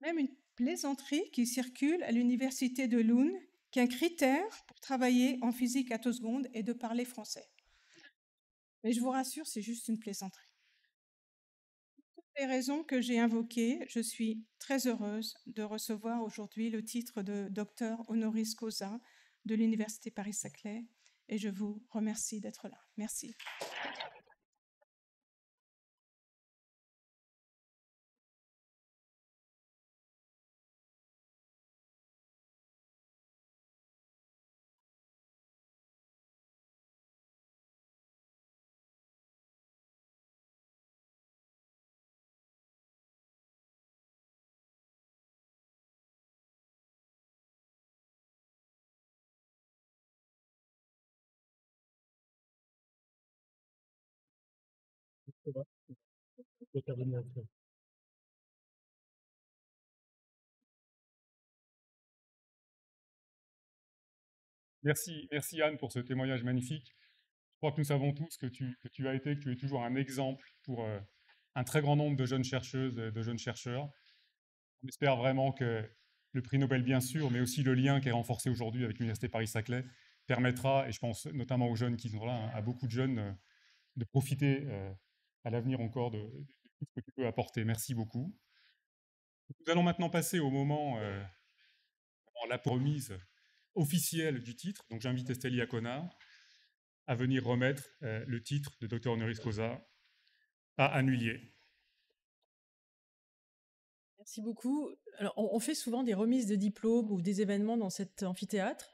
Même une plaisanterie qui circule à l'université de Lund, qu'un critère pour travailler en physique à 14 secondes et de parler français. Mais je vous rassure, c'est juste une plaisanterie les raisons que j'ai invoquées, je suis très heureuse de recevoir aujourd'hui le titre de docteur honoris causa de l'Université Paris-Saclay et je vous remercie d'être là. Merci. Merci, merci Anne pour ce témoignage magnifique. Je crois que nous savons tous que tu, as été, que tu es toujours un exemple pour euh, un très grand nombre de jeunes chercheuses et de jeunes chercheurs. On espère vraiment que le prix Nobel, bien sûr, mais aussi le lien qui est renforcé aujourd'hui avec l'Université Paris-Saclay, permettra, et je pense notamment aux jeunes qui sont là, hein, à beaucoup de jeunes, euh, de profiter euh, à l'avenir encore de, tout ce que tu peux apporter. Merci beaucoup. Nous allons maintenant passer au moment, euh, la remise officielle du titre. Donc j'invite Estelle Connard à venir remettre euh, le titre de Dr honoris causa à Annulier. Merci beaucoup. Alors, on, fait souvent des remises de diplômes ou des événements dans cet amphithéâtre.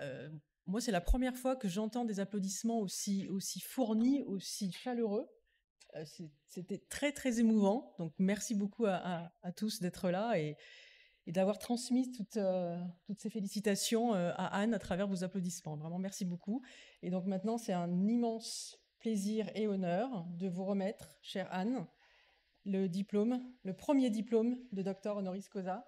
Euh, moi, c'est la première fois que j'entends des applaudissements aussi, aussi fournis, aussi chaleureux. Euh, c'était très, très émouvant. Donc, merci beaucoup à, tous d'être là et, d'avoir transmis toutes, euh, ces félicitations euh, à Anne à travers vos applaudissements. Vraiment, merci beaucoup. Et donc maintenant, c'est un immense plaisir et honneur de vous remettre, chère Anne, le diplôme, le premier diplôme de docteur honoris causa.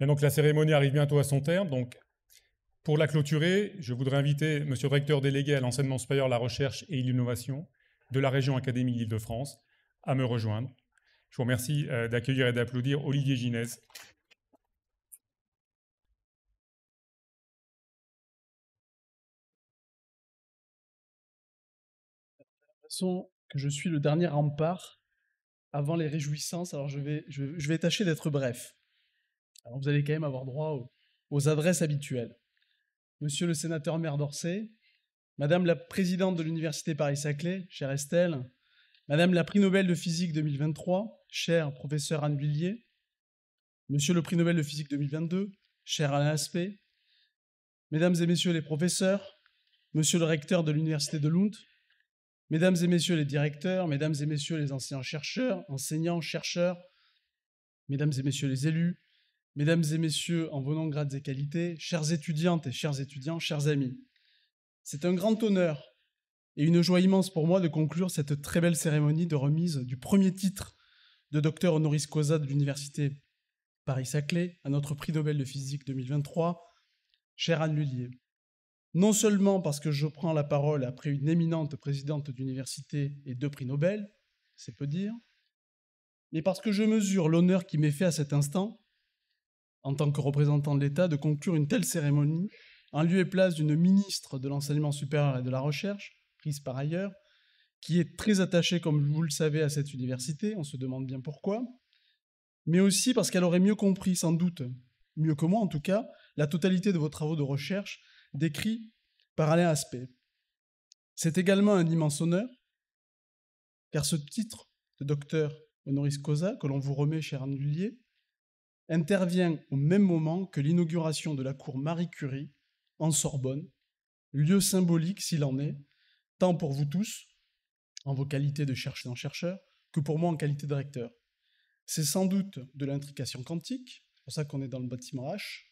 la cérémonie arrive bientôt à son terme. Donc pour la clôturer, je voudrais inviter Monsieur le recteur délégué à l'enseignement supérieur, la recherche et l'innovation de la région académique lîle de france à me rejoindre. Je vous remercie euh, d'accueillir et d'applaudir Olivier Ginez. que je suis le dernier rempart avant les réjouissances. Alors je vais, je vais tâcher d'être bref. Alors vous allez quand même avoir droit aux, adresses habituelles. Monsieur le sénateur maire d'Orsay, Madame la présidente de l'Université Paris-Saclay, chère Estelle, Madame la prix Nobel de physique 2023, chère professeur Anne Villiers, Monsieur le prix Nobel de physique 2022, cher Alain Aspect, Mesdames et Messieurs les professeurs, Monsieur le recteur de l'Université de Lund, Mesdames et Messieurs les directeurs, Mesdames et Messieurs les anciens chercheurs enseignants-chercheurs, Mesdames et Messieurs les élus, Mesdames et messieurs, en vos grades et qualités, chères étudiantes et chers étudiants, chers amis, c'est un grand honneur et une joie immense pour moi de conclure cette très belle cérémonie de remise du premier titre de docteur honoris causa de l'Université Paris-Saclay à notre prix Nobel de physique 2023, chère Anne Lullier. Non seulement parce que je prends la parole après une éminente présidente d'université et deux prix Nobel, c'est peu dire, mais parce que je mesure l'honneur qui m'est fait à cet instant en tant que représentant de l'État, de conclure une telle cérémonie en lieu et place d'une ministre de l'enseignement supérieur et de la recherche, prise par ailleurs, qui est très attachée, comme vous le savez, à cette université, on se demande bien pourquoi, mais aussi parce qu'elle aurait mieux compris, sans doute, mieux que moi en tout cas, la totalité de vos travaux de recherche décrits par Alain Aspect. C'est également un immense honneur, car ce titre de docteur honoris causa que l'on vous remet, cher Anne intervient au même moment que l'inauguration de la cour Marie Curie en Sorbonne, lieu symbolique s'il en est, tant pour vous tous, en vos qualités de chercheurs chercheur que pour moi en qualité de recteur. C'est sans doute de l'intrication quantique, c'est pour ça qu'on est dans le bâtiment H.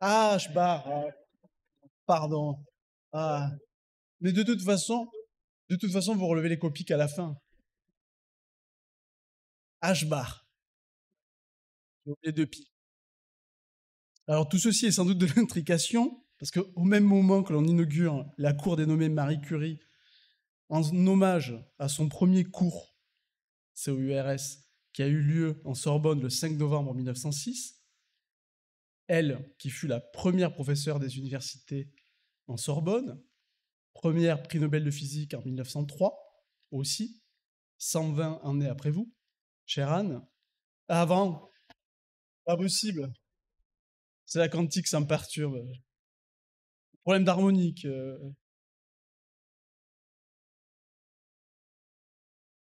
H bar, pardon. Ah. Mais de toute façon, de toute façon, vous relevez les copiques à la fin. H bar deux Alors tout ceci est sans doute de l'intrication, parce qu'au même moment que l'on inaugure la cour dénommée Marie Curie, en hommage à son premier cours Cours qui a eu lieu en Sorbonne le 5 novembre 1906, elle, qui fut la première professeure des universités en Sorbonne, première prix Nobel de physique en 1903 aussi, 120 années après vous, chère Anne, avant pas possible. C'est la quantique, ça me perturbe. Problème d'harmonique. Euh.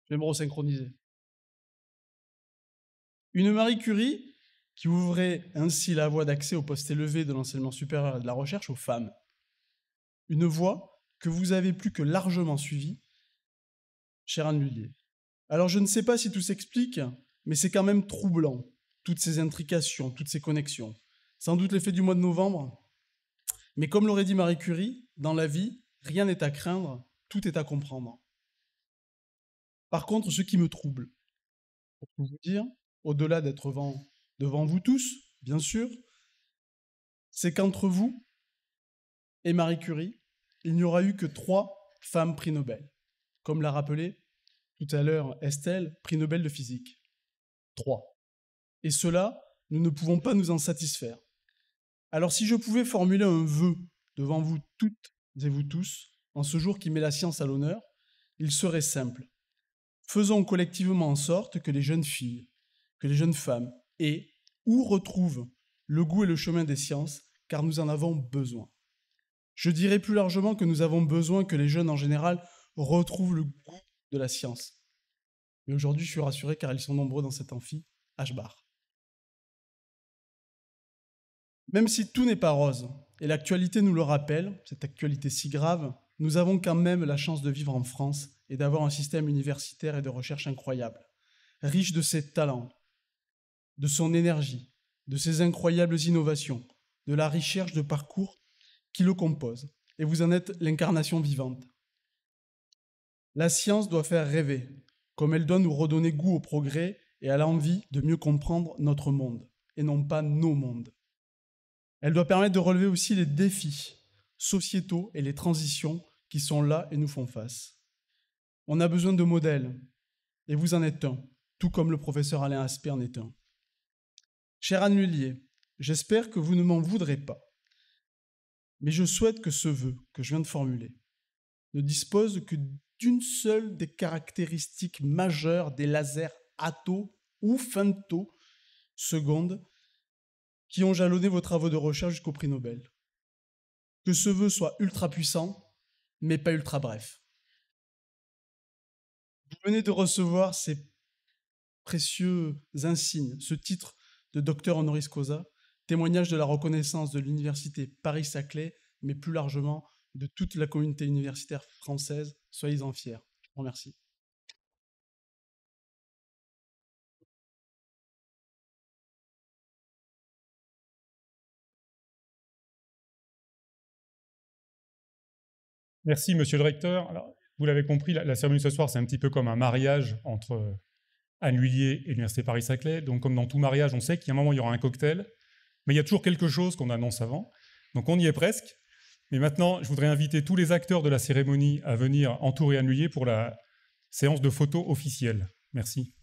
Je vais me resynchroniser. Une Marie Curie qui ouvrait ainsi la voie d'accès au poste élevé de l'enseignement supérieur et de la recherche aux femmes. Une voie que vous avez plus que largement suivie, chère Anne Lullier. Alors je ne sais pas si tout s'explique, mais c'est quand même troublant toutes ces intrications, toutes ces connexions. Sans doute l'effet du mois de novembre, mais comme l'aurait dit Marie Curie, dans la vie, rien n'est à craindre, tout est à comprendre. Par contre, ce qui me trouble, pour vous dire, au-delà d'être devant vous tous, bien sûr, c'est qu'entre vous et Marie Curie, il n'y aura eu que trois femmes prix Nobel. Comme l'a rappelé tout à l'heure Estelle, prix Nobel de physique. Trois. Et cela, nous ne pouvons pas nous en satisfaire. Alors si je pouvais formuler un vœu devant vous toutes et vous tous, en ce jour qui met la science à l'honneur, il serait simple. Faisons collectivement en sorte que les jeunes filles, que les jeunes femmes aient ou retrouvent le goût et le chemin des sciences, car nous en avons besoin. Je dirais plus largement que nous avons besoin que les jeunes en général retrouvent le goût de la science. Mais aujourd'hui, je suis rassuré car ils sont nombreux dans cet amphi, H-bar. Même si tout n'est pas rose, et l'actualité nous le rappelle, cette actualité si grave, nous avons quand même la chance de vivre en France et d'avoir un système universitaire et de recherche incroyable, riche de ses talents, de son énergie, de ses incroyables innovations, de la recherche de parcours qui le composent, et vous en êtes l'incarnation vivante. La science doit faire rêver, comme elle doit nous redonner goût au progrès et à l'envie de mieux comprendre notre monde, et non pas nos mondes. Elle doit permettre de relever aussi les défis sociétaux et les transitions qui sont là et nous font face. On a besoin de modèles, et vous en êtes un, tout comme le professeur Alain Asper en est un. Cher Anne j'espère que vous ne m'en voudrez pas, mais je souhaite que ce vœu que je viens de formuler ne dispose que d'une seule des caractéristiques majeures des lasers ato ou femto secondes qui ont jalonné vos travaux de recherche jusqu'au prix Nobel. Que ce vœu soit ultra puissant, mais pas ultra bref. Vous venez de recevoir ces précieux insignes, ce titre de docteur honoris causa, témoignage de la reconnaissance de l'université Paris-Saclay, mais plus largement de toute la communauté universitaire française. Soyez-en fiers. Je vous remercie. Merci, monsieur le recteur. vous l'avez compris, la, cérémonie ce soir, c'est un petit peu comme un mariage entre euh, Anne et l'Université Paris-Saclay. Donc, comme dans tout mariage, on sait qu'il y a un moment, il y aura un cocktail, mais il y a toujours quelque chose qu'on annonce avant. Donc, on y est presque. Mais maintenant, je voudrais inviter tous les acteurs de la cérémonie à venir entourer Anne pour la séance de photos officielle. Merci.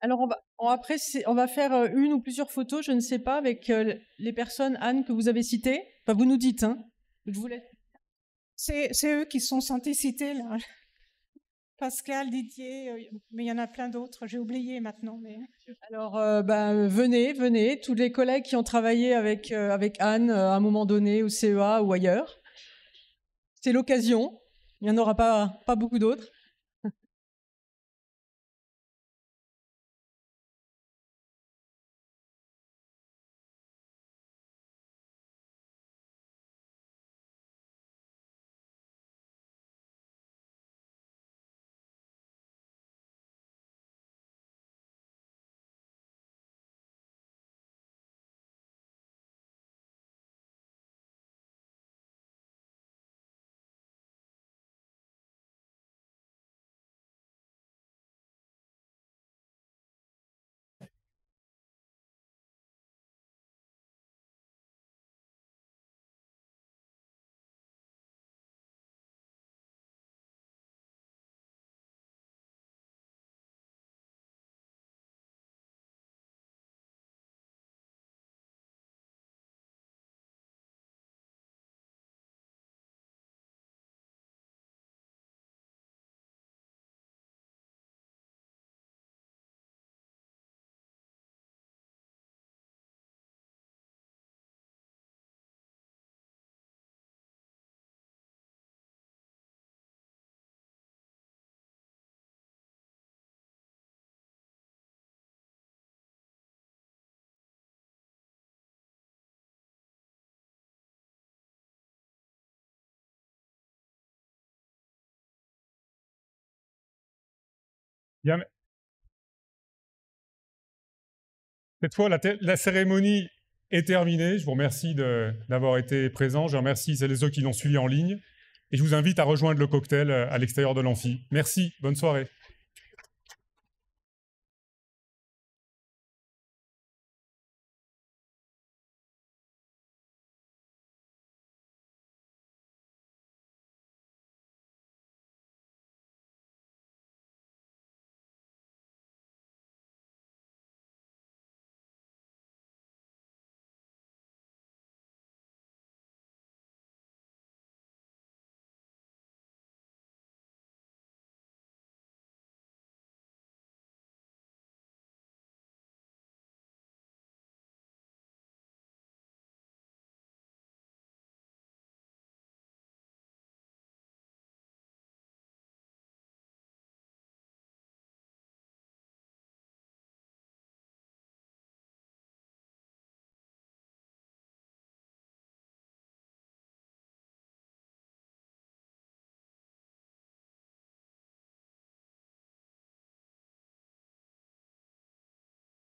Alors, on va, après, on va faire euh, une ou plusieurs photos, je ne sais pas, avec euh, les personnes, Anne, que vous avez citées. Enfin, vous nous dites, hein. C'est eux qui sont sentis cités, là. Pascal, Didier, euh, mais il y en a plein d'autres, j'ai oublié maintenant. Mais... Alors, ben, venez, venez, tous les collègues qui ont travaillé avec, Anne à un moment donné au CEA ou ailleurs. C'est l'occasion, il n'y en aura pas, pas beaucoup d'autres. Cette fois, la, cérémonie est terminée. Je vous remercie d'avoir été présent. Je remercie celles et ceux qui l'ont suivi en ligne. Et je vous invite à rejoindre le cocktail euh, à l'extérieur de l'amphi. Merci, bonne soirée.